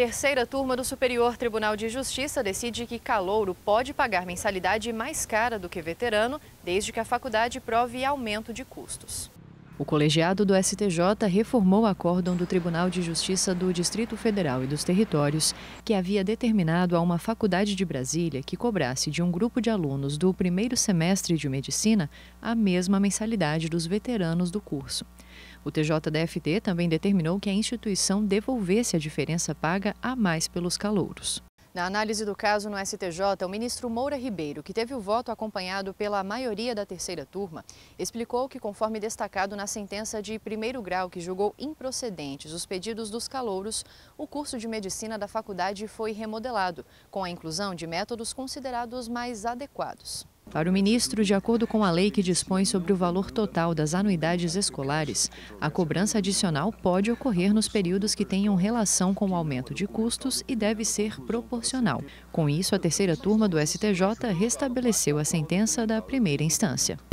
terceira turma do Superior Tribunal de Justiça decide que calouro pode pagar mensalidade mais cara do que veterano, desde que a faculdade prove aumento de custos. O colegiado do STJ reformou o acórdão do Tribunal de Justiça do Distrito Federal e dos Territórios, que havia determinado a uma faculdade de Brasília que cobrasse de um grupo de alunos do primeiro semestre de medicina a mesma mensalidade dos veteranos do curso. O TJDFT também determinou que a instituição devolvesse a diferença paga a mais pelos calouros. Na análise do caso no STJ, o ministro Moura Ribeiro, que teve o voto acompanhado pela maioria da terceira turma, explicou que, conforme destacado na sentença de primeiro grau que julgou improcedentes os pedidos dos calouros, o curso de medicina da faculdade foi remodelado, com a inclusão de métodos considerados mais adequados. Para o ministro, de acordo com a lei que dispõe sobre o valor total das anuidades escolares, a cobrança adicional pode ocorrer nos períodos que tenham relação com o aumento de custos e deve ser proporcional. Com isso, a terceira turma do STJ restabeleceu a sentença da primeira instância.